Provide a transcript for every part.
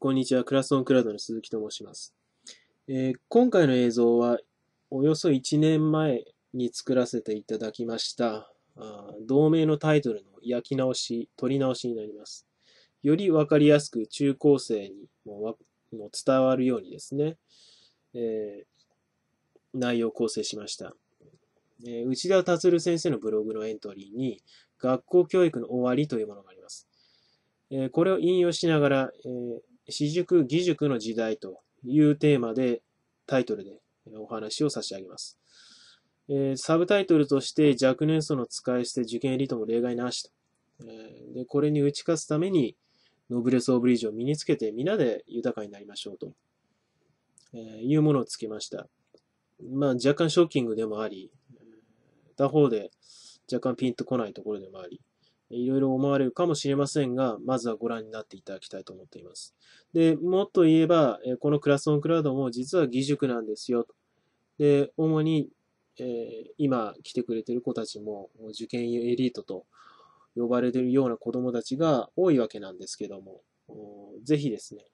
こんにちは、クラスオンクラウドの鈴木と申します。えー、今回の映像は、およそ1年前に作らせていただきましたあ、同名のタイトルの焼き直し、撮り直しになります。よりわかりやすく中高生にもも伝わるようにですね、えー、内容を構成しました。えー、内田達先生のブログのエントリーに、学校教育の終わりというものがあります。えー、これを引用しながら、えー私塾、義塾の時代というテーマで、タイトルでお話を差し上げます。えー、サブタイトルとして、若年層の使い捨て受験エリートも例外なしと。えー、でこれに打ち勝つために、ノブレス・オブリージュを身につけて、皆で豊かになりましょうと、えー、いうものをつけました。まあ、若干ショッキングでもあり、他方で若干ピンとこないところでもあり、いろいろ思われるかもしれませんが、まずはご覧になっていただきたいと思っています。で、もっと言えば、このクラスオンクラウドも実は義塾なんですよ。で、主に、えー、今来てくれてる子たちも受験エリートと呼ばれてるような子供たちが多いわけなんですけども、ぜひですね、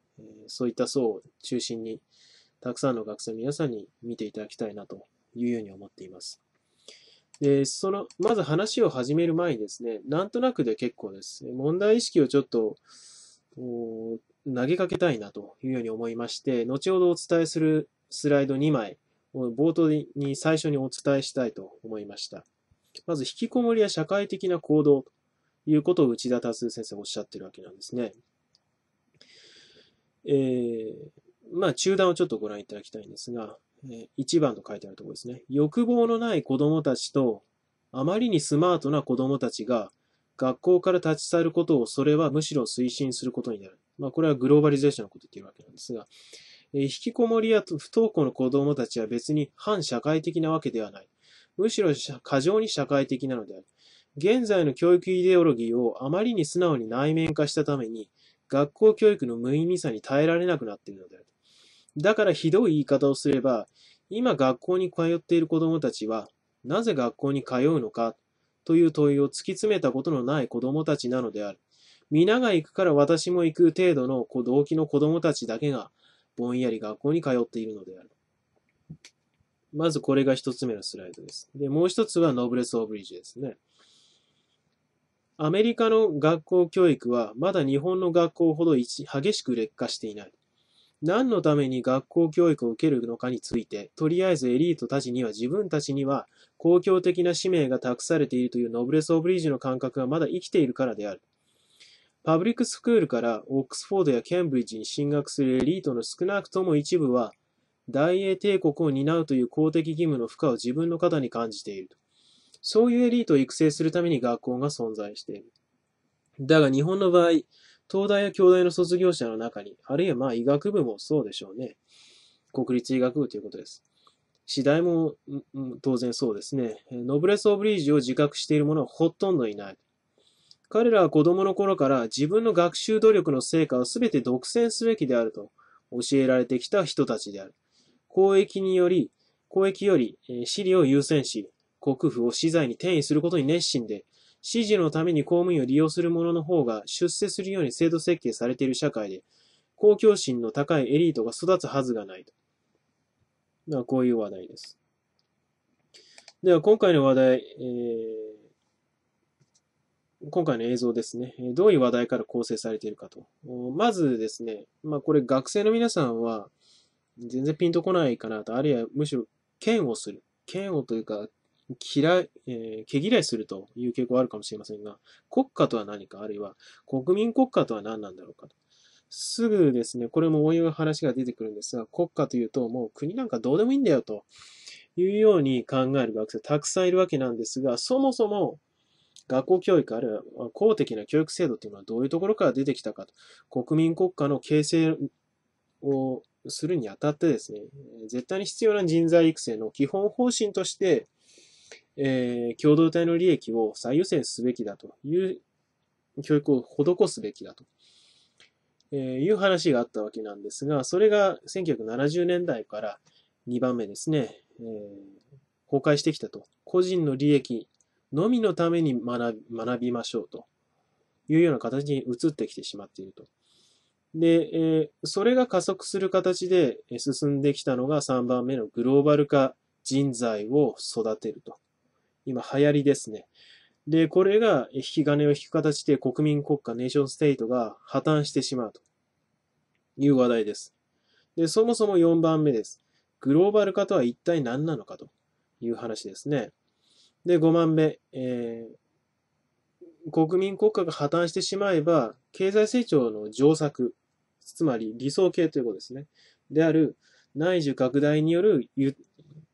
そういった層を中心に、たくさんの学生の皆さんに見ていただきたいなというように思っています。で、その、まず話を始める前にですね、なんとなくで結構です。問題意識をちょっと、投げかけたいなというように思いまして、後ほどお伝えするスライド2枚を冒頭に最初にお伝えしたいと思いました。まず、引きこもりや社会的な行動ということを内田達先生おっしゃってるわけなんですね。えー、まあ、中断をちょっとご覧いただきたいんですが、え1番と書いてあるところですね。欲望のない子供たちと、あまりにスマートな子供たちが、学校から立ち去ることを、それはむしろ推進することになる。まあ、これはグローバリゼーションのことを言っているわけなんですが、えー、引きこもりや不登校の子供たちは別に反社会的なわけではない。むしろ過剰に社会的なのである。現在の教育イデオロギーをあまりに素直に内面化したために、学校教育の無意味さに耐えられなくなっているのである。だからひどい言い方をすれば、今学校に通っている子供たちは、なぜ学校に通うのかという問いを突き詰めたことのない子供たちなのである。皆が行くから私も行く程度の動機の子供たちだけが、ぼんやり学校に通っているのである。まずこれが一つ目のスライドです。で、もう一つはノブレス・オブリッジですね。アメリカの学校教育はまだ日本の学校ほど激しく劣化していない。何のために学校教育を受けるのかについて、とりあえずエリートたちには自分たちには公共的な使命が託されているというノブレス・オブリージュの感覚がまだ生きているからである。パブリックスクールからオックスフォードやケンブリッジに進学するエリートの少なくとも一部は、大英帝国を担うという公的義務の負荷を自分の肩に感じているそういうエリートを育成するために学校が存在している。だが日本の場合、東大や京大の卒業者の中に、あるいはまあ医学部もそうでしょうね。国立医学部ということです。次第も、うん、当然そうですね。ノブレス・オブリージュを自覚している者はほとんどいない。彼らは子供の頃から自分の学習努力の成果を全て独占すべきであると教えられてきた人たちである。公益により、公益より私利を優先し、国府を私財に転移することに熱心で、指示のために公務員を利用する者の方が出世するように制度設計されている社会で、公共心の高いエリートが育つはずがないと。まあ、こういう話題です。では、今回の話題、えー、今回の映像ですね。どういう話題から構成されているかと。まずですね、まあ、これ学生の皆さんは、全然ピンとこないかなと。あるいは、むしろ、嫌悪する。嫌悪というか、嫌い、えー、毛嫌いするという傾向があるかもしれませんが、国家とは何か、あるいは国民国家とは何なんだろうかと。すぐですね、これもおいう話が出てくるんですが、国家というともう国なんかどうでもいいんだよというように考える学生たくさんいるわけなんですが、そもそも学校教育あるいは公的な教育制度というのはどういうところから出てきたかと。国民国家の形成をするにあたってですね、絶対に必要な人材育成の基本方針として、えー、共同体の利益を最優先すべきだという教育を施すべきだと、えー、いう話があったわけなんですが、それが1970年代から2番目ですね、えー、崩壊してきたと。個人の利益のみのために学び学びましょうというような形に移ってきてしまっていると。で、えー、それが加速する形で進んできたのが3番目のグローバル化人材を育てると今流行りですね。で、これが引き金を引く形で国民国家ネーションステイトが破綻してしまうという話題です。で、そもそも4番目です。グローバル化とは一体何なのかという話ですね。で、5番目、えー、国民国家が破綻してしまえば、経済成長の上策、つまり理想形ということですね。である、内需拡大による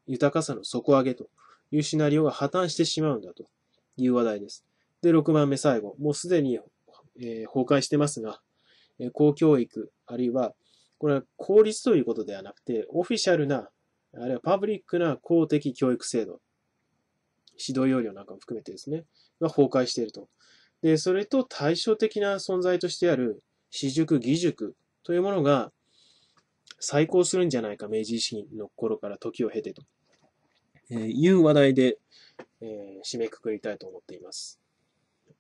豊かさの底上げというシナリオが破綻してしまうんだという話題です。で、6番目最後。もうすでに、えー、崩壊してますが、えー、公教育、あるいは、これは公立ということではなくて、オフィシャルな、あるいはパブリックな公的教育制度、指導要領なんかも含めてですね、が崩壊していると。で、それと対照的な存在としてある、私塾、義塾というものが再興するんじゃないか、明治維新の頃から時を経てと。えいう話題で、え締めくくりたいと思っています。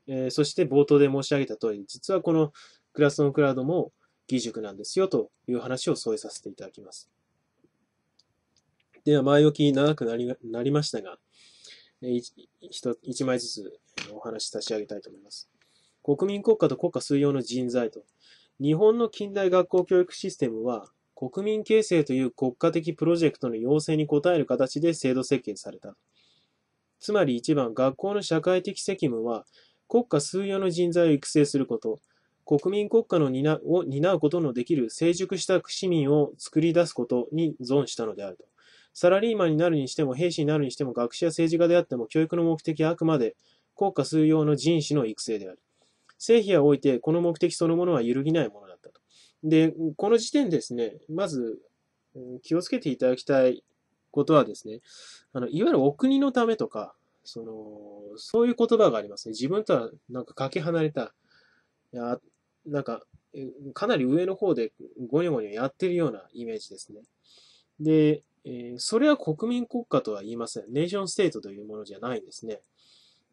えそして冒頭で申し上げた通り、実はこのクラスのクラウドも義塾なんですよという話を添えさせていただきます。では前置き長くなりなりましたが、一枚ずつお話し差し上げたいと思います。国民国家と国家水曜の人材と。日本の近代学校教育システムは、国民形成という国家的プロジェクトの要請に応える形で制度設計された。つまり1番、学校の社会的責務は、国家数用の人材を育成すること、国民国家の担を担うことのできる成熟した市民を作り出すことに存したのであると。サラリーマンになるにしても、兵士になるにしても、学者や政治家であっても、教育の目的はあくまで国家数用の人士の育成である。成否はおいて、この目的そのものは揺るぎないものだったと。で、この時点ですね、まず気をつけていただきたいことはですね、あの、いわゆるお国のためとか、その、そういう言葉がありますね。自分とはなんかかけ離れた、いや、なんか、かなり上の方でゴニョゴニョやってるようなイメージですね。で、えー、それは国民国家とは言いません。ネーションステートというものじゃないんですね。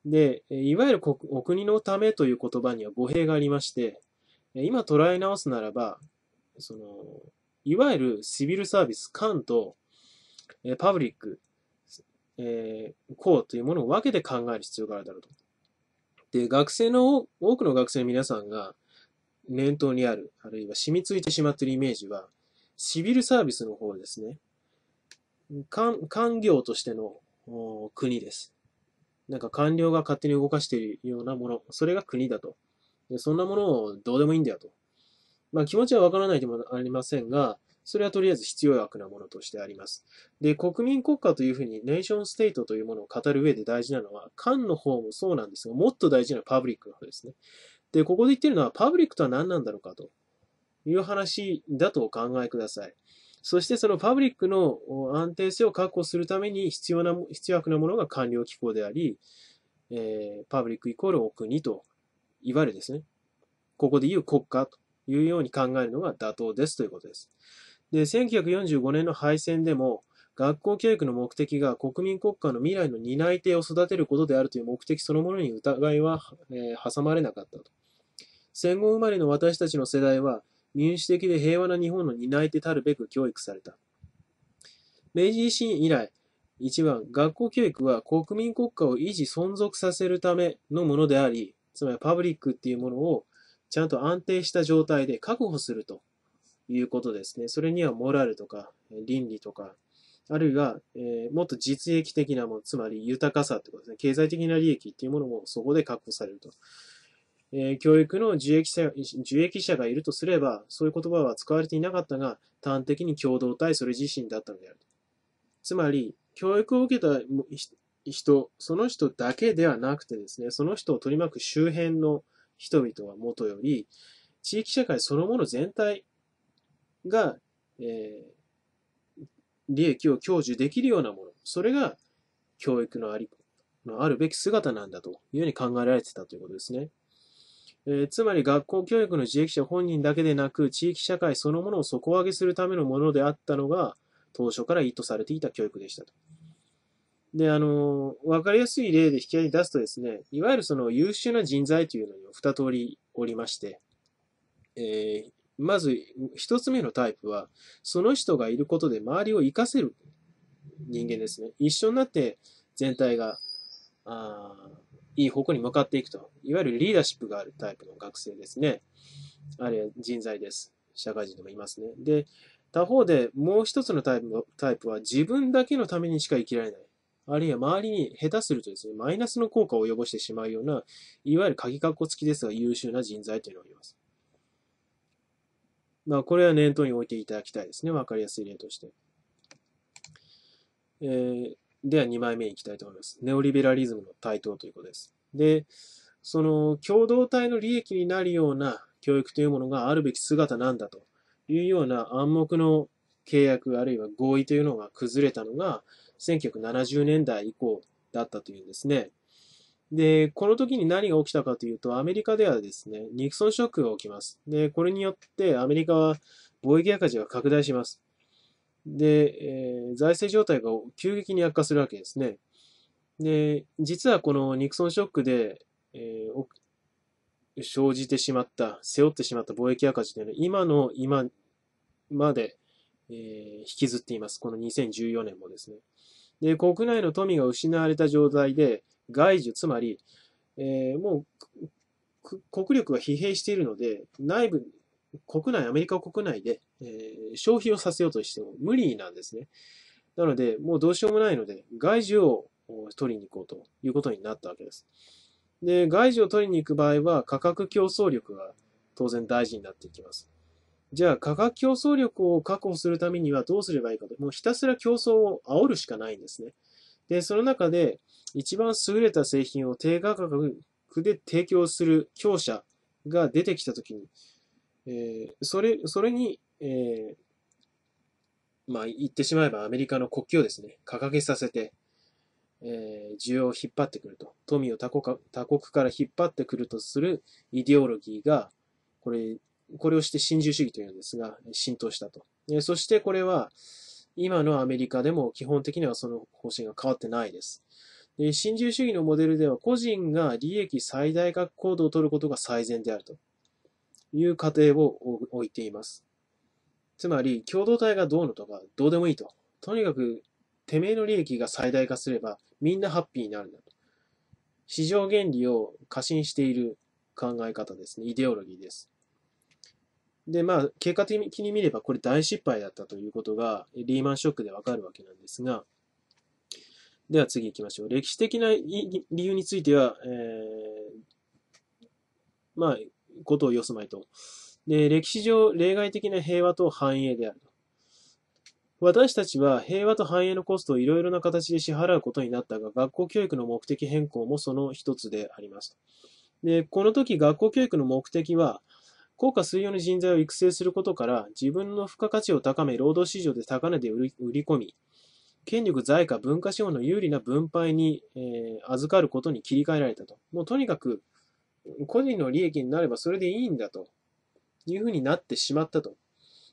で、いわゆるお国のためという言葉には語弊がありまして、今捉え直すならば、その、いわゆるシビルサービス、官と、えパブリック、えー、公というものを分けて考える必要があるだろうと。で、学生の、多くの学生の皆さんが念頭にある、あるいは染みついてしまっているイメージは、シビルサービスの方ですね。官業としての国です。なんか官僚が勝手に動かしているようなもの、それが国だとでそんなものをどうでもいいんだよと。まあ、気持ちはわからないでもありませんが、それはとりあえず必要悪なものとしてあります。で、国民国家というふうにネーションステートというものを語る上で大事なのは、官の方もそうなんですが、もっと大事なパブリックの方ですね。で、ここで言ってるのは、パブリックとは何なんだろうかという話だとお考えください。そしてそのパブリックの安定性を確保するために必要な、必要悪なものが官僚機構であり、えー、パブリックイコールお国といわゆるですね、ここでいう国家というように考えるのが妥当ですということです。で、1945年の敗戦でも、学校教育の目的が国民国家の未来の担い手を育てることであるという目的そのものに疑いは、えー、挟まれなかったと。戦後生まれの私たちの世代は、民主的で平和な日本の担い手たるべく教育された。明治維新以来、1番、学校教育は国民国家を維持存続させるためのものであり、つまりパブリックっていうものをちゃんと安定した状態で確保するということですね。それにはモラルとか倫理とか、あるいは、えー、もっと実益的なもの、つまり豊かさってことですね。経済的な利益っていうものもそこで確保されると。えー、教育の受益者、受益者がいるとすれば、そういう言葉は使われていなかったが、端的に共同体それ自身だったのである。つまり、教育を受けた人、その人だけではなくてですね、その人を取り巻く周辺の人々はもとより、地域社会そのもの全体が、えー、利益を享受できるようなもの、それが教育のあり、のあるべき姿なんだというふうに考えられてたということですね。えー、つまり学校教育の受益者本人だけでなく、地域社会そのものを底上げするためのものであったのが、当初から意図されていた教育でしたと。で、あの、わかりやすい例で引き合いに出すとですね、いわゆるその優秀な人材というのに二通りおりまして、えー、まず一つ目のタイプは、その人がいることで周りを活かせる人間ですね。一緒になって全体が、あいい方向に向かっていくと。いわゆるリーダーシップがあるタイプの学生ですね。あれ、人材です。社会人でもいますね。で、他方でもう一つのタイプタイプは自分だけのためにしか生きられない。あるいは周りに下手するとですね、マイナスの効果を及ぼしてしまうような、いわゆる鍵括弧付きですが優秀な人材というのがあります。まあ、これは念頭に置いていただきたいですね。わかりやすい例として。えー、では2枚目に行きたいと思います。ネオリベラリズムの台頭ということです。で、その共同体の利益になるような教育というものがあるべき姿なんだというような暗黙の契約あるいは合意というのが崩れたのが、1970年代以降だったというんですね。で、この時に何が起きたかというと、アメリカではですね、ニクソンショックが起きます。で、これによってアメリカは貿易赤字が拡大します。で、えー、財政状態が急激に悪化するわけですね。で、実はこのニクソンショックで、えー、生じてしまった、背負ってしまった貿易赤字というのは、今の今まで、えー、引きずっています。この2014年もですね。で、国内の富が失われた状態で、外需、つまり、えー、もう、国力が疲弊しているので、内部、国内、アメリカ国内で、えー、消費をさせようとしても無理なんですね。なので、もうどうしようもないので、外需を取りに行こうということになったわけです。で、外需を取りに行く場合は、価格競争力が当然大事になっていきます。じゃあ価格競争力を確保するためにはどうすればいいかと。もうひたすら競争を煽るしかないんですね。で、その中で一番優れた製品を低価格で提供する強者が出てきたときに、えー、それ、それに、えー、まあ言ってしまえばアメリカの国旗をですね、掲げさせて、えー、需要を引っ張ってくると。富を他国他国から引っ張ってくるとするイデオロギーが、これ、これをして新自由主義というんですが、浸透したと。そしてこれは、今のアメリカでも基本的にはその方針が変わってないです。で新自由主義のモデルでは、個人が利益最大化行動を取ることが最善であるという過程を置いています。つまり、共同体がどうのとか、どうでもいいと。とにかく、てめえの利益が最大化すれば、みんなハッピーになるんだと。市場原理を過信している考え方ですね。イデオロギーです。で、まあ、結果的に見ればこれ大失敗だったということが、リーマンショックでわかるわけなんですが、では次行きましょう。歴史的な理由については、えー、まあ、ことをよすまいと。で、歴史上例外的な平和と繁栄である私たちは平和と繁栄のコストをいろいろな形で支払うことになったが、学校教育の目的変更もその一つであります。で、この時学校教育の目的は、効果水用の人材を育成することから、自分の付加価値を高め、労働市場で高値で売り込み、権力、財貨、文化資本の有利な分配に、えー、預かることに切り替えられたと。もうとにかく、個人の利益になればそれでいいんだというふうになってしまったと。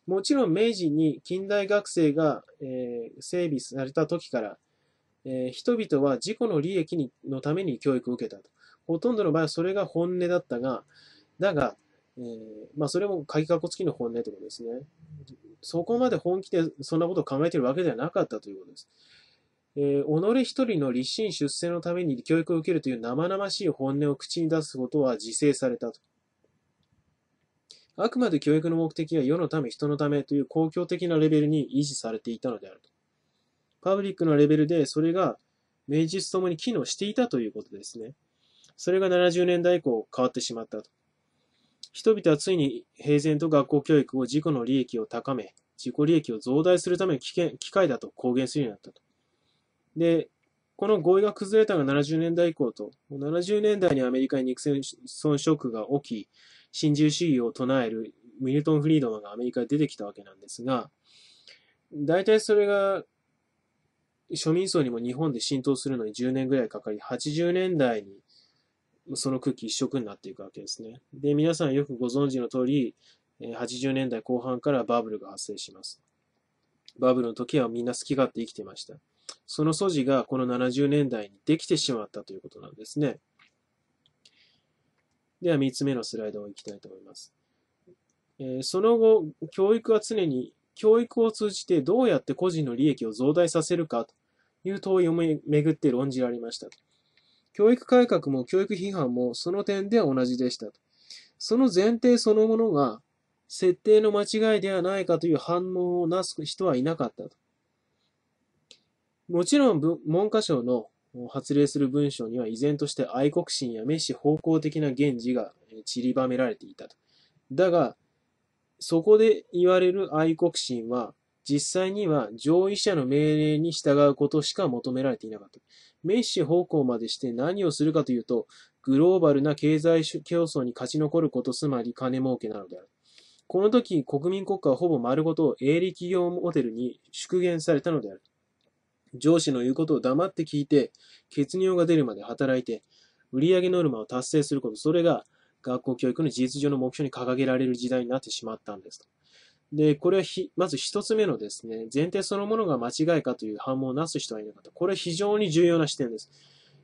もちろん明治に近代学生が、えー、整備された時から、えー、人々は自己の利益にのために教育を受けたと。ほとんどの場合はそれが本音だったが、だが、えー、まあそれも鍵かっこ付きの本音ということですね。そこまで本気でそんなことを考えているわけではなかったということです。えー、己一人の立身出世のために教育を受けるという生々しい本音を口に出すことは自制されたと。あくまで教育の目的は世のため、人のためという公共的なレベルに維持されていたのであると。パブリックのレベルでそれが名実ともに機能していたということですね。それが70年代以降変わってしまったと。人々はついに平然と学校教育を自己の利益を高め、自己利益を増大するための機会だと公言するようになったと。で、この合意が崩れたのが70年代以降と、70年代にアメリカに肉戦損傷が起き、新自由主義を唱えるミルトン・フリードマンがアメリカで出てきたわけなんですが、大体それが庶民層にも日本で浸透するのに10年ぐらいかかり、80年代にその空気一色になっていくわけですね。で、皆さんよくご存知の通り、80年代後半からバブルが発生します。バブルの時はみんな好き勝手生きてました。その素地がこの70年代にできてしまったということなんですね。では3つ目のスライドをいきたいと思います。えその後、教育は常に教育を通じてどうやって個人の利益を増大させるかという問いをめぐって論じられました。教育改革も教育批判もその点で同じでしたその前提そのものが設定の間違いではないかという反応をなす人はいなかったと。もちろん文科省の発令する文章には依然として愛国心や滅私方向的な言辞が散りばめられていたと。だが、そこで言われる愛国心は実際には上位者の命令に従うことしか求められていなかった。メッシ方向までして何をするかというと、グローバルな経済競争に勝ち残ること、つまり金儲けなのである。この時、国民国家はほぼ丸ごと営利企業モデルに縮減されたのである。上司の言うことを黙って聞いて、血尿が出るまで働いて、売上ノルマを達成すること、それが学校教育の事実上の目標に掲げられる時代になってしまったんですと。で、これはひ、まず一つ目のですね、前提そのものが間違いかという反応をなす人はいなかった。これは非常に重要な視点です。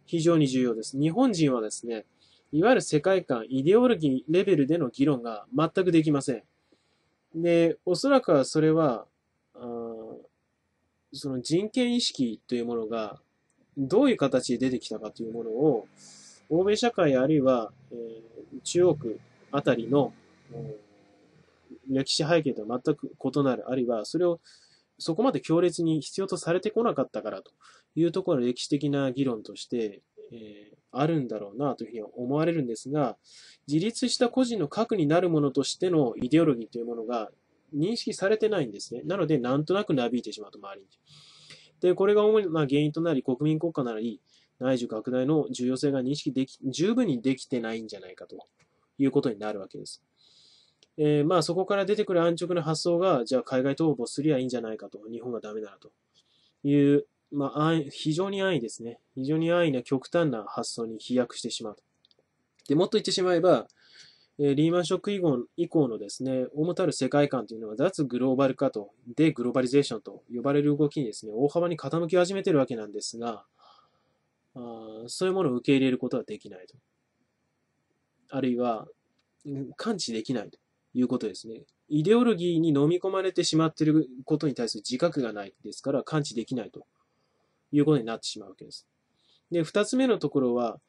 非常に重要です。日本人はですね、いわゆる世界観、イデオロギーレベルでの議論が全くできません。で、おそらくはそれは、その人権意識というものがどういう形で出てきたかというものを、欧米社会あるいは、えー、中国あたりの、うん歴史背景と全く異なる、あるいはそれをそこまで強烈に必要とされてこなかったからというところの歴史的な議論として、えー、あるんだろうなというふうに思われるんですが、自立した個人の核になるものとしてのイデオロギーというものが認識されてないんですね。なので、なんとなくなびいてしまうと、周りに。で、これが主な原因となり、国民国家なり、内需拡大の重要性が認識でき、十分にできてないんじゃないかということになるわけです。えー、まあそこから出てくる安直な発想が、じゃあ海外逃亡すりゃいいんじゃないかと、日本がダメならという、まあ非常に安易ですね。非常に安易な極端な発想に飛躍してしまうと。で、もっと言ってしまえば、えリーマンショック以降以降のですね、主たる世界観というのは脱グローバル化と、デグローバリゼーションと呼ばれる動きにですね、大幅に傾き始めてるわけなんですが、あそういうものを受け入れることはできないと。あるいは、感知できないと。いうことですね。イデオロギーに飲み込まれてしまっていることに対する自覚がないですから、感知できないということになってしまうわけです。で、二つ目のところは、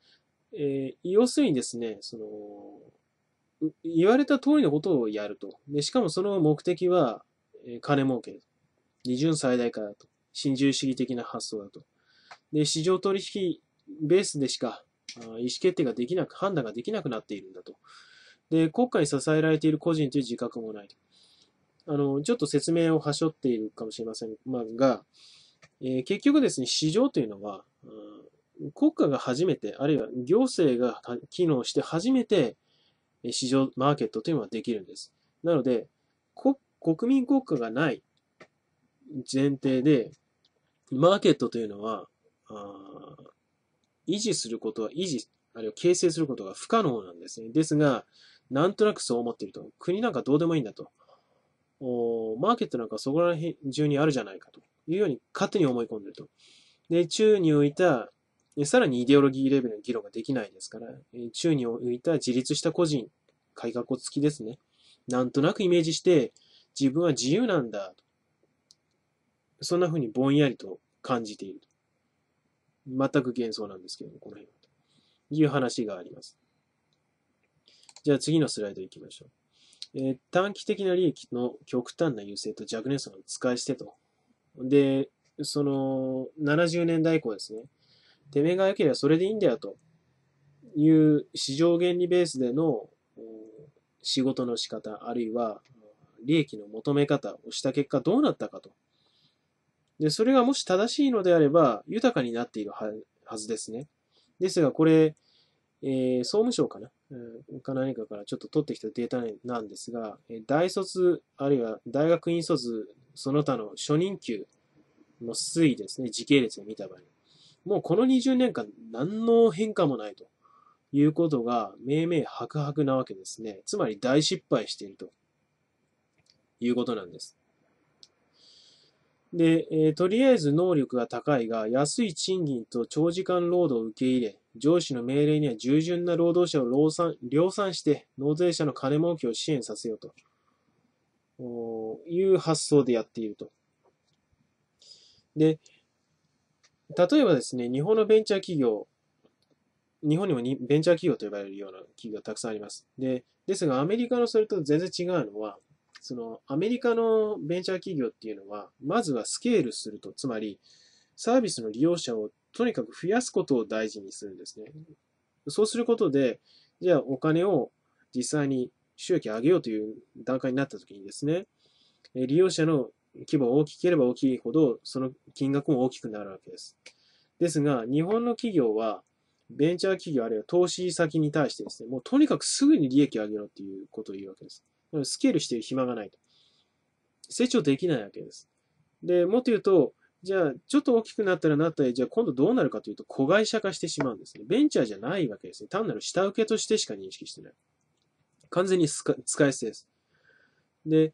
えー、要するにですね、その、言われた通りのことをやると。でしかもその目的は、えー、金儲け。二巡最大化だと。新自由主義的な発想だと。で、市場取引ベースでしか、意思決定ができなく、判断ができなくなっているんだとで、国家に支えられている個人という自覚もない。あの、ちょっと説明をはしょっているかもしれませんが、えー、結局ですね、市場というのは、うん、国家が初めて、あるいは行政が機能して初めて、市場、マーケットというのはできるんです。なので、国民国家がない前提で、マーケットというのは、維持することは維持、あるいは形成することが不可能なんですね。ですが、なんとなくそう思ってると。国なんかどうでもいいんだと。おマーケットなんかそこら辺中にあるじゃないかというように勝手に思い込んでると。で、中に浮いた、さらにイデオロギーレベルの議論ができないですから、中に浮いた自立した個人、改革を付きですね。なんとなくイメージして、自分は自由なんだ。そんな風にぼんやりと感じている。全く幻想なんですけども、この辺。という話があります。じゃあ次のスライド行きましょう。えー、短期的な利益の極端な優勢と若年層の使い捨てと。で、その、70年代以降ですね。てめえが良ければそれでいいんだよという市場原理ベースでの仕事の仕方、あるいは利益の求め方をした結果どうなったかと。で、それがもし正しいのであれば豊かになっているはずですね。ですが、これ、えー、総務省かな。うん、か何かからちょっと取ってきたデータなんですが、大卒、あるいは大学院卒、その他の初任給の推移ですね、時系列を見た場合、もうこの20年間何の変化もないということが明々白々なわけですね。つまり大失敗しているということなんです。で、えー、とりあえず能力が高いが、安い賃金と長時間労働を受け入れ、上司の命令には従順な労働者を量産して納税者の金儲けを支援させようという発想でやっていると。で、例えばですね、日本のベンチャー企業、日本にもベンチャー企業と呼ばれるような企業がたくさんあります。で、ですがアメリカのそれと全然違うのは、そのアメリカのベンチャー企業っていうのは、まずはスケールすると、つまりサービスの利用者をとにかく増やすことを大事にするんですね。そうすることで、じゃあお金を実際に収益上げようという段階になった時にですね、利用者の規模が大きければ大きいほど、その金額も大きくなるわけです。ですが、日本の企業は、ベンチャー企業あるいは投資先に対してですね、もうとにかくすぐに利益を上げろっていうことを言うわけです。スケールしている暇がないと。成長できないわけです。で、もっと言うと、じゃあ、ちょっと大きくなったらなったら、じゃあ今度どうなるかというと、子会社化してしまうんですね。ベンチャーじゃないわけですね。単なる下請けとしてしか認識してない。完全に使い捨てです。で、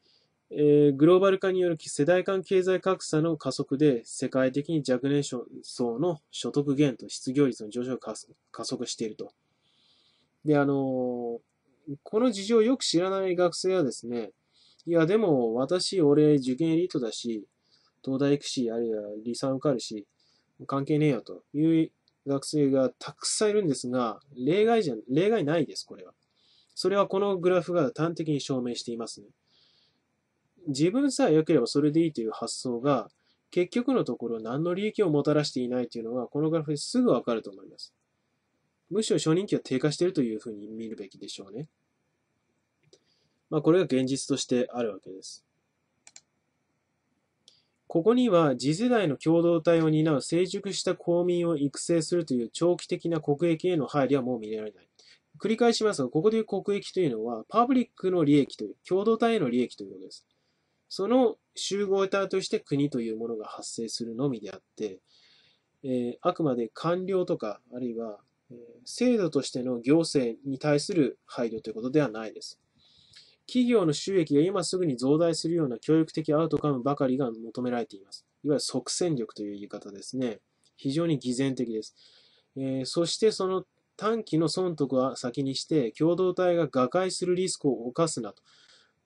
えー、グローバル化による世代間経済格差の加速で、世界的に若年層の所得減と失業率の上昇が加速していると。で、あのー、この事情をよく知らない学生はですね、いや、でも私、俺、受験エリートだし、東大行くし、あるいは理算受かるし、関係ねえよという学生がたくさんいるんですが、例外じゃ、例外ないです、これは。それはこのグラフが端的に証明していますね。自分さえ良ければそれでいいという発想が、結局のところ何の利益をもたらしていないというのが、このグラフですぐわかると思います。むしろ承認期は低下しているというふうに見るべきでしょうね。まあこれが現実としてあるわけです。ここには次世代の共同体を担う成熟した公民を育成するという長期的な国益への配慮はもう見られない。繰り返しますが、ここでいう国益というのは、パブリックの利益という、共同体への利益ということです。その集合体として国というものが発生するのみであって、えー、あくまで官僚とか、あるいは、え制度としての行政に対する配慮ということではないです。企業の収益が今すぐに増大するような教育的アウトカムばかりが求められています。いわゆる即戦力という言い方ですね。非常に偽善的です。えー、そしてその短期の損得は先にして、共同体が瓦解するリスクを犯すなと。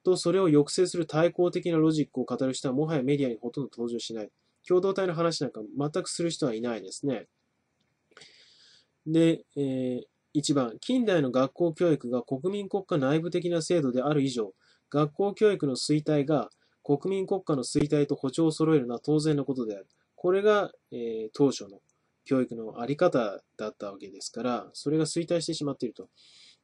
と、それを抑制する対抗的なロジックを語る人はもはやメディアにほとんど登場しない。共同体の話なんか全くする人はいないですね。で、えー、1番、近代の学校教育が国民国家内部的な制度である以上、学校教育の衰退が国民国家の衰退と歩調を揃えるのは当然のことである。これが、えー、当初の教育のあり方だったわけですから、それが衰退してしまっていると。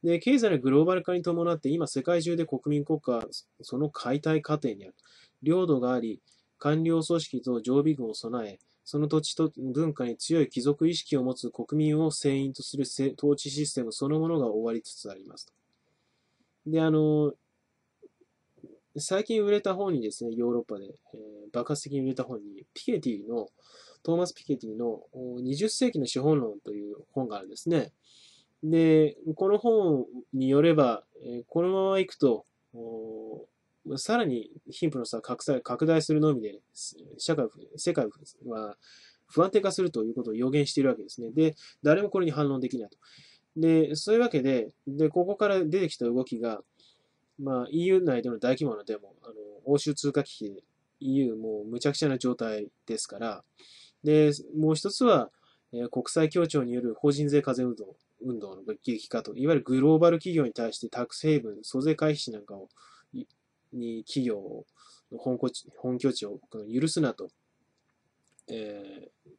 で、経済のグローバル化に伴って、今世界中で国民国家、その解体過程にある。領土があり、官僚組織と常備軍を備え、その土地と文化に強い貴族意識を持つ国民を船員とする統治システムそのものが終わりつつありますで、あの、最近売れた本にですね、ヨーロッパで、えー、爆発的に売れた本に、ピケティの、トーマス・ピケティの20世紀の資本論という本があるんですね。で、この本によれば、このままいくと、さらに貧富の差を拡大するのみで、社会、世界は不安定化するということを予言しているわけですね。で、誰もこれに反論できないと。で、そういうわけで、で、ここから出てきた動きが、まあ、EU 内での大規模なデモ、あの、欧州通貨危機、EU もう無茶苦茶な状態ですから、で、もう一つは、えー、国際協調による法人税課税運動運動の激化と、いわゆるグローバル企業に対してタックスヘイブン、租税回避なんかをに企業の本拠地本拠地を許すなと、えー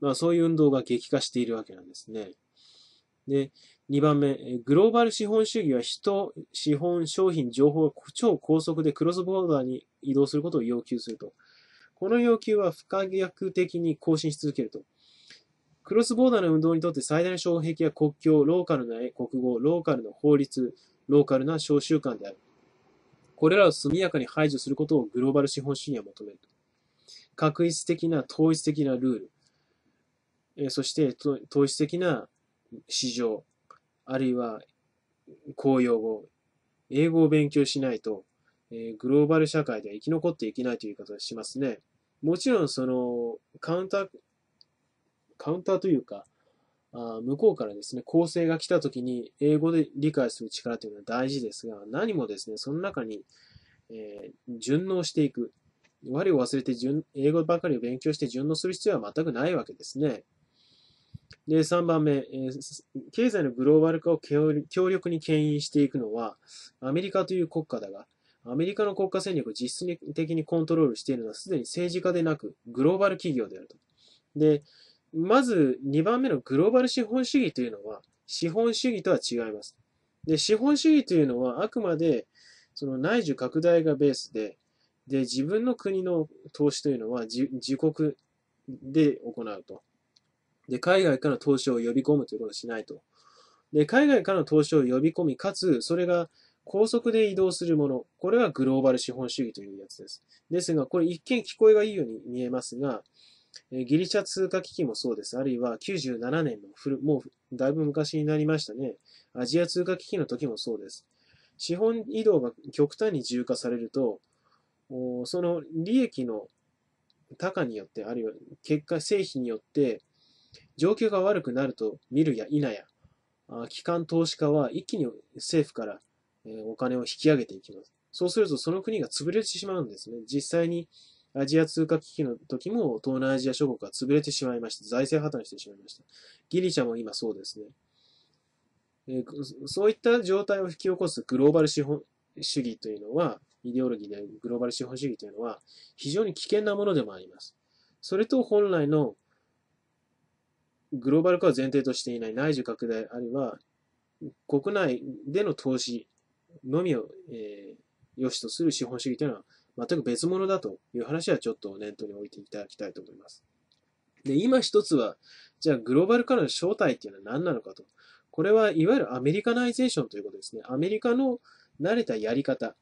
まあ、そういう運動が激化しているわけなんですね。で、2番目、グローバル資本主義は人、資本、商品、情報が超高速でクロスボーダーに移動することを要求すると。この要求は不可逆的に更新し続けると。クロスボーダーの運動にとって最大の障壁は国境、ローカルな国語、ローカルの法律、ローカルな小習慣である。これらを速やかに排除することをグローバル資本主義は求める。確一的な統一的なルール、そして統一的な市場、あるいは公用語、英語を勉強しないと、えグローバル社会では生き残っていけないという言い方をしますね。もちろん、その、カウンター、カウンターというか、あ向こうからですね、構成が来た時に英語で理解する力というのは大事ですが、何もですね、その中に、えー、順応していく。我を忘れて順英語ばかりを勉強して順応する必要は全くないわけですね。で、3番目、えー、経済のグローバル化を強力に牽引していくのは、アメリカという国家だが、アメリカの国家戦略を実質的にコントロールしているのは、すでに政治家でなく、グローバル企業であると。で、まず2番目のグローバル資本主義というのは、資本主義とは違います。で、資本主義というのはあくまで、その内需拡大がベースで、で、自分の国の投資というのは自国で行うと。で、海外からの投資を呼び込むということをしないと。で、海外からの投資を呼び込み、かつ、それが高速で移動するもの。これがグローバル資本主義というやつです。ですが、これ一見聞こえがいいように見えますが、えギリシャ通貨危機もそうです。あるいは97年の古、もうだいぶ昔になりましたね。アジア通貨危機の時もそうです。資本移動が極端に自由化されると、その利益の高によって、あるいは結果、成否によって、状況が悪くなると見るや否や、機関投資家は一気に政府からお金を引き上げていきます。そうするとその国が潰れてしまうんですね。実際にアジア通貨危機の時も東南アジア諸国が潰れてしまいました。財政破綻してしまいました。ギリシャも今そうですね。えそういった状態を引き起こすグローバル資本主義というのは、イデオロギーであるグローバル資本主義というのは、非常に危険なものでもあります。それと本来のグローバル化を前提としていない内需拡大、あるいは国内での投資のみを、えー、良しとする資本主義というのは全く別物だという話はちょっと念頭に置いていただきたいと思います。で、今一つは、じゃあグローバルからの正体っていうのは何なのかと。これはいわゆるアメリカナイゼーションということですね。アメリカの慣れたやり方。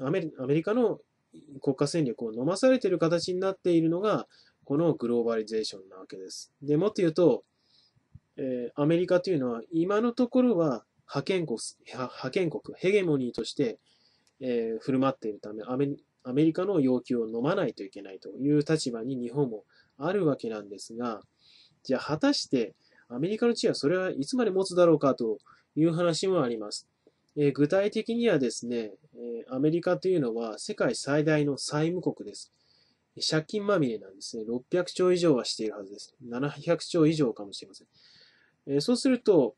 アメリカの国家戦略を飲まされている形になっているのが、このグローバリゼーションなわけです。で、もっと言うと、えー、アメリカというのは今のところは派遣国、派遣国、ヘゲモニーとしてえー、振る舞っているためアメ、アメリカの要求を飲まないといけないという立場に日本もあるわけなんですが、じゃあ果たしてアメリカの地位はそれはいつまで持つだろうかという話もあります。えー、具体的にはですね、えー、アメリカというのは世界最大の債務国です。借金まみれなんですね。600兆以上はしているはずです。700兆以上かもしれません。えー、そうすると、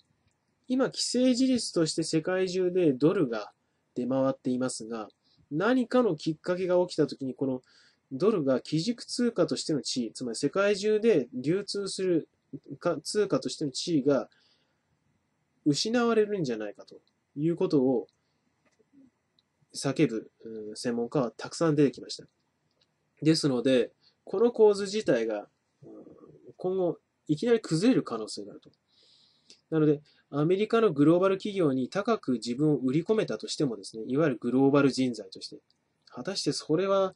今、既成事実として世界中でドルが出回っていますが、何かのきっかけが起きたときに、このドルが基軸通貨としての地位、つまり世界中で流通する通貨としての地位が失われるんじゃないかということを叫ぶ専門家はたくさん出てきました。ですので、この構図自体が今後いきなり崩れる可能性があると。なので、アメリカのグローバル企業に高く自分を売り込めたとしてもですね、いわゆるグローバル人材として、果たしてそれは、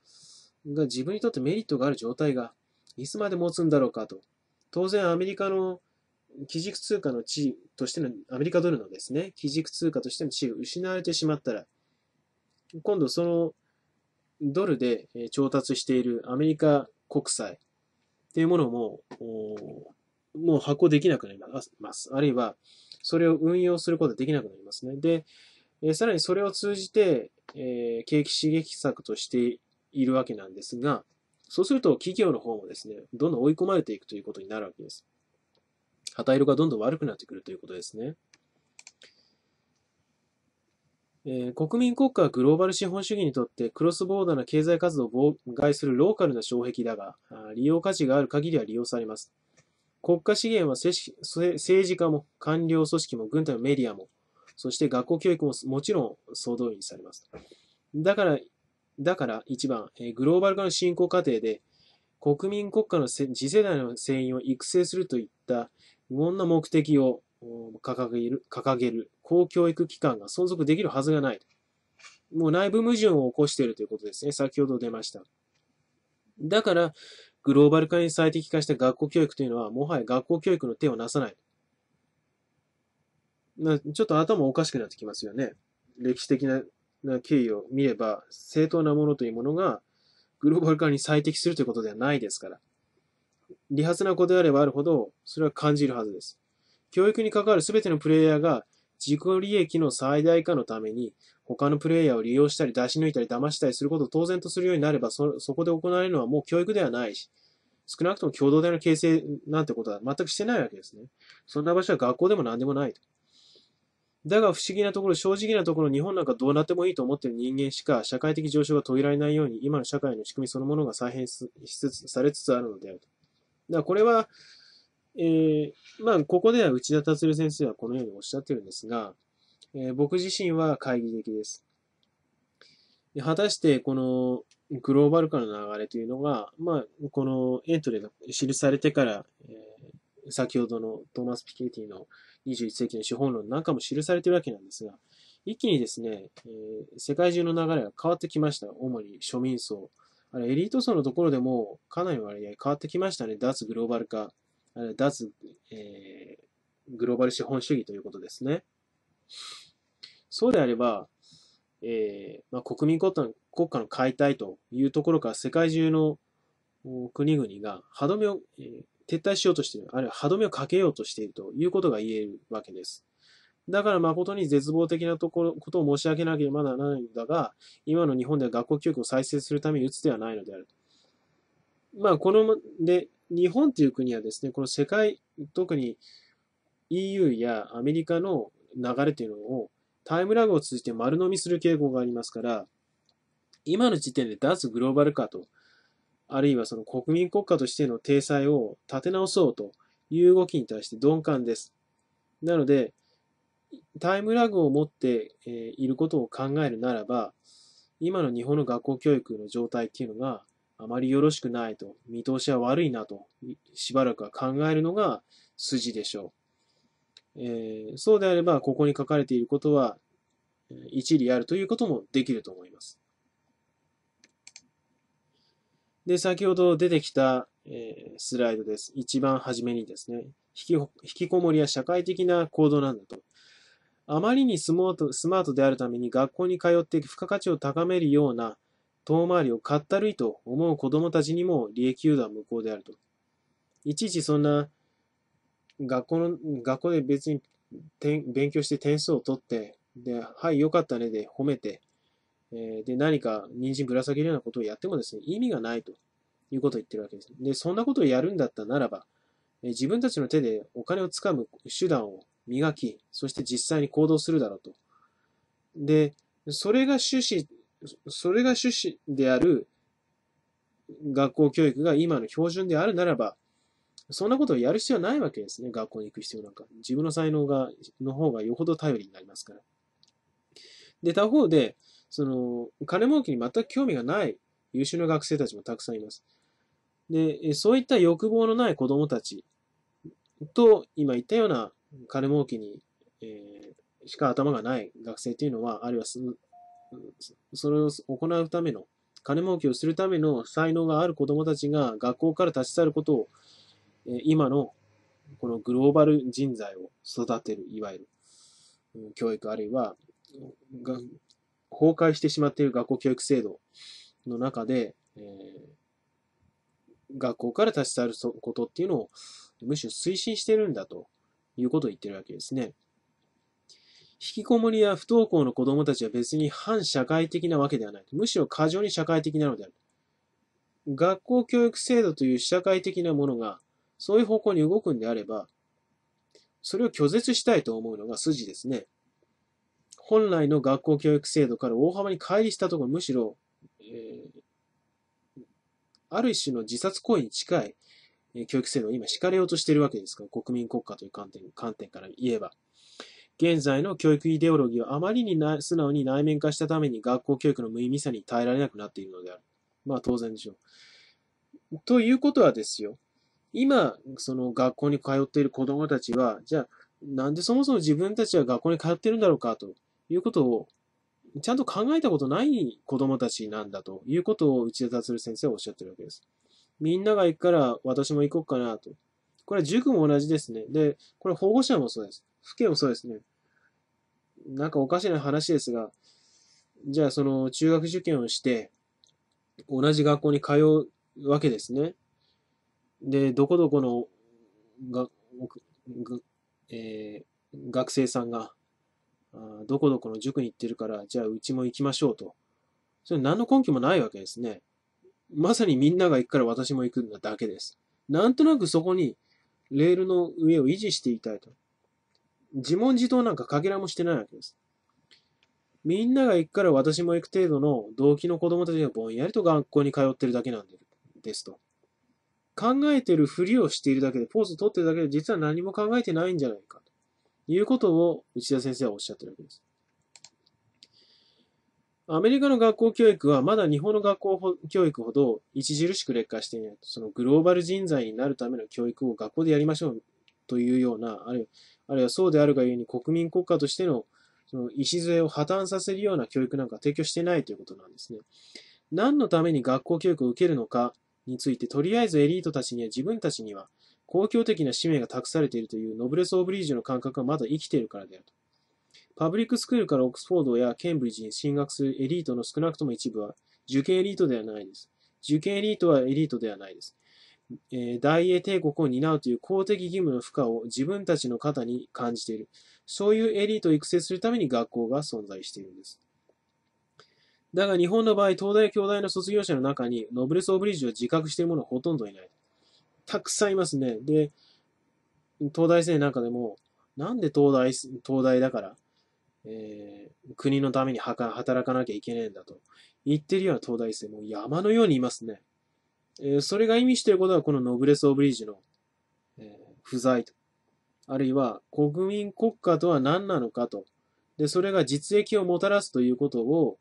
が自分にとってメリットがある状態が、いつまで持つんだろうかと。当然アメリカの基軸通貨の地位としての、アメリカドルのですね、基軸通貨としての地位を失われてしまったら、今度そのドルで調達しているアメリカ国債っていうものも、もう発行できなくなります。あるいは、それを運用することができなくなりますね。で、えさらにそれを通じて、えー、景気刺激策としているわけなんですが、そうすると企業の方もですね、どんどん追い込まれていくということになるわけです。旗色がどんどん悪くなってくるということですね。えー、国民国家はグローバル資本主義にとってクロスボーダーな経済活動を妨害するローカルな障壁だが、利用価値がある限りは利用されます。国家資源は政治家も官僚組織も軍隊もメディアも、そして学校教育ももちろん総動員されます。だから、だから一番、グローバル化の進行過程で、国民国家の次世代の船員を育成するといった無音な目的を掲げる、掲げる公教育機関が存続できるはずがない。もう内部矛盾を起こしているということですね。先ほど出ました。だから、グローバル化に最適化した学校教育というのは、もはや学校教育の手をなさない。なちょっと頭おかしくなってきますよね。歴史的な経緯を見れば、正当なものというものが、グローバル化に最適するということではないですから。理髪なことであればあるほど、それは感じるはずです。教育に関わる全てのプレイヤーが、自己利益の最大化のために、他のプレイヤーを利用したり出し抜いたり騙したりすることを当然とするようになればそ、そこで行われるのはもう教育ではないし、少なくとも共同体の形成なんてことは全くしてないわけですね。そんな場所は学校でも何でもないと。だが不思議なところ、正直なところ、日本なんかどうなってもいいと思っている人間しか社会的上昇が途切られないように、今の社会の仕組みそのものが再編しつつされつつあるのであると。だからこれは、えー、まあ、ここでは内田達郎先生はこのようにおっしゃってるんですが、えー、僕自身は懐疑的です。で果たしてこのグローバル化の流れというのが、まあ、このエントリーが記されてから、えー、先ほどのトーマス・ピケティの21世紀の資本論なんかも記されているわけなんですが、一気にですね、えー、世界中の流れが変わってきました。主に庶民層。あれ、エリート層のところでも、かなり割合変わってきましたね。脱グローバル化。あれ脱、えー、グローバル資本主義ということですね。そうであれば、えーまあ、国民国家の国家の解体というところから世界中の国々が歯止めを、えー、撤退しようとしている、あるいは歯止めをかけようとしているということが言えるわけです。だから誠に絶望的なところことを申し上げなければならないのだが、今の日本では学校教育を再生するために打つではないのであるまあ、この、で、日本という国はですね、この世界、特に EU やアメリカの流れというのをタイムラグを通じて丸飲みする傾向がありますから、今の時点で脱グローバル化と、あるいはその国民国家としての体裁を立て直そうという動きに対して鈍感です。なので、タイムラグを持っていることを考えるならば、今の日本の学校教育の状態っていうのがあまりよろしくないと、見通しは悪いなと、しばらくは考えるのが筋でしょう。えー、そうであれば、ここに書かれていることは、一理あるということもできると思います。で、先ほど出てきた、えー、スライドです。一番初めにですね、引きこもりは社会的な行動なんだと。あまりにスマートスマートであるために学校に通っていく付加価値を高めるような遠回りをかったるいと思う子供たちにも利益誘導は無効であると。いちいちそんな学校の、学校で別に勉強して点数を取って、で、はい、よかったねで褒めて、えー、で、何か人参ぶら下げるようなことをやってもですね、意味がないということを言ってるわけです。で、そんなことをやるんだったならば、えー、自分たちの手でお金をつかむ手段を磨き、そして実際に行動するだろうと。で、それが趣旨、それが趣旨である学校教育が今の標準であるならば、そんなことをやる必要はないわけですね。学校に行く必要なんか。自分の才能が、の方がよほど頼りになりますから。で、他方で、その、金儲けに全く興味がない優秀な学生たちもたくさんいます。で、そういった欲望のない子供たちと、今言ったような金儲けに、えー、しか頭がない学生というのは、あるいはその、それを行うための、金儲けをするための才能がある子供たちが学校から立ち去ることを今のこのグローバル人材を育てる、いわゆる教育あるいは崩壊してしまっている学校教育制度の中で、え学校から立ち去ることっていうのをむしろ推進してるんだということを言ってるわけですね。引きこもりや不登校の子供たちは別に反社会的なわけではない。むしろ過剰に社会的なのである。学校教育制度という社会的なものがそういう方向に動くんであれば、それを拒絶したいと思うのが筋ですね。本来の学校教育制度から大幅に乖離したところ、むしろ、えー、ある種の自殺行為に近い教育制度を今敷かれようとしているわけですから、国民国家という観点観点から言えば。現在の教育イデオロギーはあまりに素直に内面化したために学校教育の無意味さに耐えられなくなっているのである。まあ当然でしょう。ということはですよ。今、その学校に通っている子供たちは、じゃあ、なんでそもそも自分たちは学校に通ってるんだろうかということを、ちゃんと考えたことない子供たちなんだということを内田達先生はおっしゃってるわけです。みんなが行くから私も行こうかなと。これは塾も同じですね。で、これ保護者もそうです。府警もそうですね。なんかおかしな話ですが、じゃあその中学受験をして、同じ学校に通うわけですね。で、どこどこのが、がえー、学生さんが、あどこどこの塾に行ってるから、じゃあうちも行きましょうと。それ何の根拠もないわけですね。まさにみんなが行くから私も行くんだだけです。なんとなくそこにレールの上を維持していたいと。自問自答なんかかけらもしてないわけです。みんなが行くから私も行く程度の動機の子供たちがぼんやりと学校に通ってるだけなんですと。考えてるふりをしているだけで、ポーズを取ってるだけで、実は何も考えてないんじゃないか、ということを内田先生はおっしゃってるわけです。アメリカの学校教育はまだ日本の学校教育ほど著しく劣化していない。そのグローバル人材になるための教育を学校でやりましょうというような、あるあるいはそうであるがゆえに国民国家としてのその礎を破綻させるような教育なんか提供してないということなんですね。何のために学校教育を受けるのかについて、とりあえずエリートたちには自分たちには公共的な使命が託されているというノブレス・オブリージュの感覚はまだ生きているからであると。パブリックスクールからオックスフォードやケンブリッジに進学するエリートの少なくとも一部は受験エリートではないです。受験エリートはエリートではないです。えー、大英帝国を担うという公的義務の負荷を自分たちの肩に感じている。そういうエリートを育成するために学校が存在しているんです。だが日本の場合、東大京大の卒業者の中に、ノブレス・オブリージュを自覚している者はほとんどいない。たくさんいますね。で、東大生なんかでも、なんで東大、東大だから、えー、国のために働かなきゃいけねえんだと言ってるような東大生も山のようにいますね。えー、それが意味していることはこのノブレス・オブリージュの、えー、不在と。あるいは国民国家とは何なのかと。で、それが実益をもたらすということを、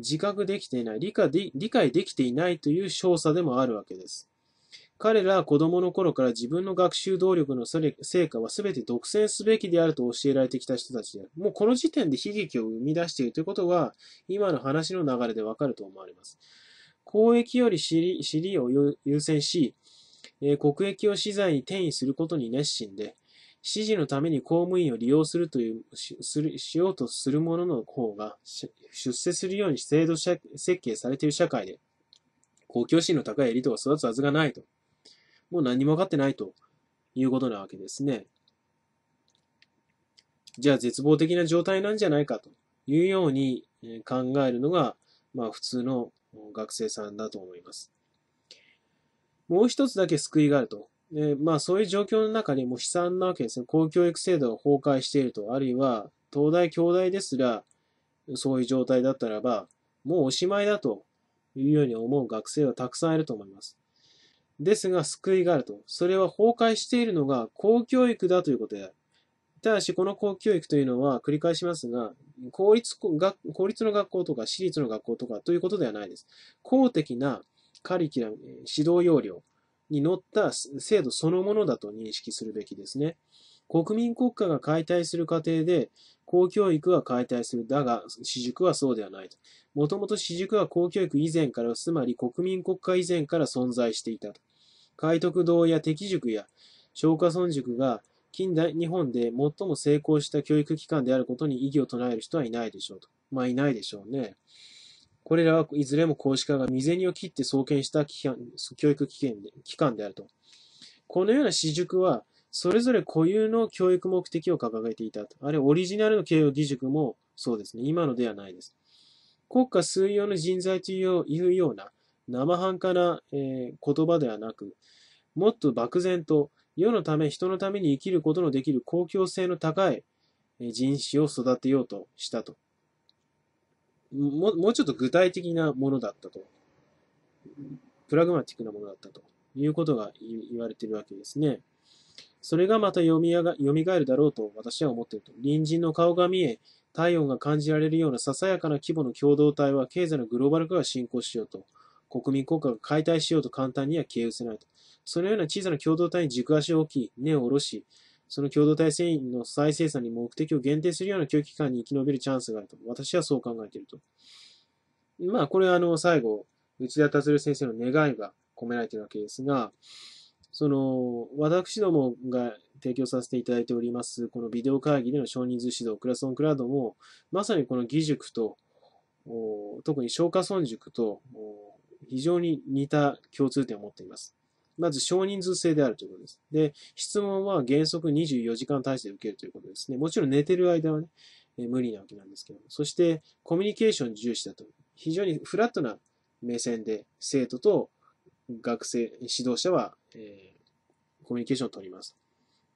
自覚できていない、理解で理解できていないという少佐でもあるわけです。彼らは子供の頃から自分の学習動力の成果は全て独占すべきであると教えられてきた人たちである。もうこの時点で悲劇を生み出しているということが、今の話の流れでわかると思われます。公益より尻を優先し、え国益を資材に転移することに熱心で、指示のために公務員を利用するという、しするしようとする者の方が出世するように制度設計されている社会で、公共心の高いエリートが育つはずがないと。もう何も分かってないということなわけですね。じゃあ絶望的な状態なんじゃないかというように考えるのが、まあ普通の学生さんだと思います。もう一つだけ救いがあると。で、まあそういう状況の中にも悲惨なわけですね。公教育制度が崩壊していると、あるいは東大、京大ですら、そういう状態だったらば、もうおしまいだというように思う学生はたくさんいると思います。ですが、救いがあると。それは崩壊しているのが公教育だということである。ただし、この公教育というのは繰り返しますが、公立学公立の学校とか私立の学校とかということではないです。公的なカリキュラム、指導要領、に乗った制度そのものだと認識するべきですね。国民国家が解体する過程で、公教育は解体する。だが、私塾はそうではないと。もともと私塾は公教育以前から、つまり国民国家以前から存在していたと。海徳堂や敵塾や昭和村塾が近代日本で最も成功した教育機関であることに異議を唱える人はいないでしょうと。まあ、いないでしょうね。これらはいずれも公式化が未然を切って創建した教育機関であると。このような私塾は、それぞれ固有の教育目的を掲げていた。あれ、オリジナルの慶応義塾もそうですね。今のではないです。国家数用の人材というような生半可な、え言葉ではなく、もっと漠然と世のため、人のために生きることのできる公共性の高い人種を育てようとしたと。も、うちょっと具体的なものだったと。プラグマティックなものだったということが言われているわけですね。それがまた読みが蘇るだろうと私は思っていると。隣人の顔が見え、体温が感じられるようなささやかな規模の共同体は経済のグローバル化が進行しようと。国民国家が解体しようと簡単には消え失せないと。そのような小さな共同体に軸足を置き、根を下ろし、その共同体制の再生産に目的を限定するような教育機関に生き延びるチャンスがあると。私はそう考えていると。まあ、これはあの、最後、内田達郎先生の願いが込められているわけですが、その、私どもが提供させていただいております、このビデオ会議での少人数指導、クラソンクラウドも、まさにこの義塾と、特に消化村塾と、非常に似た共通点を持っています。まず少人数制であるということです。で、質問は原則24時間体制で受けるということですね。もちろん寝てる間はね、え無理なわけなんですけども。そして、コミュニケーション重視だと。非常にフラットな目線で生徒と学生、指導者は、えー、コミュニケーションを取ります。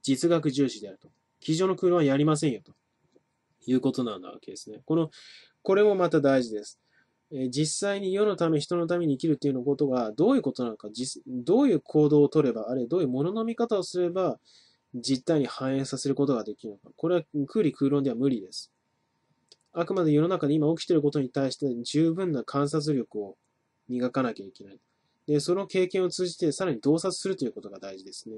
実学重視であると。机上の空論はやりませんよということなんだわけですね。この、これもまた大事です。え実際に世のため、人のために生きるっていうのことがどういうことなのか、どういう行動をとれば、あるいはどういうものの見方をすれば、実態に反映させることができるのか。これは空理空論では無理です。あくまで世の中で今起きていることに対して十分な観察力を磨かなきゃいけない。で、その経験を通じてさらに洞察するということが大事ですね。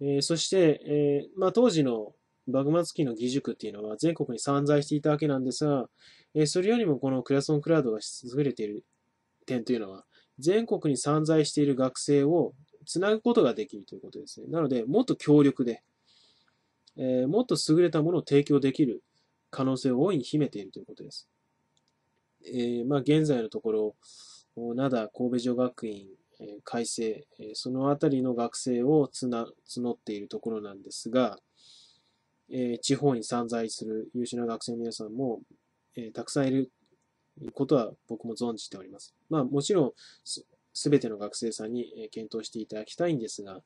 えー、そして、えー、まあ、当時の幕末期の義塾っていうのは全国に散在していたわけなんですが、えそれよりもこのクラソンクラウドが優れている点というのは、全国に散在している学生をつなぐことができるということですね。なので、もっと強力で、えー、もっと優れたものを提供できる可能性を大いに秘めているということです。えー、まあ、現在のところ、灘神戸女学院、え改正、えそのあたりの学生をつな募っているところなんですが、えー、地方に散在する優秀な学生の皆さんも、えー、たくさんいることは僕も存じております。まあもちろんす、べての学生さんに、えー、検討していただきたいんですが、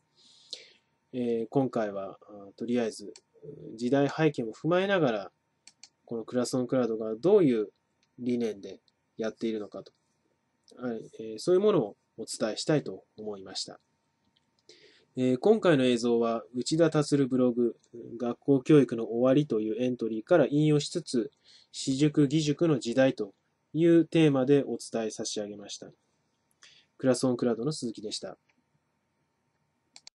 えー、今回はとりあえず時代背景も踏まえながら、このクラスオンクラウドがどういう理念でやっているのかと、はいえー、そういうものをお伝えしたいと思いました。えー、今回の映像は内田達るブログ「学校教育の終わり」というエントリーから引用しつつ「私塾義塾の時代」というテーマでお伝え差し上げました。クラスオンクラウドの鈴木でした。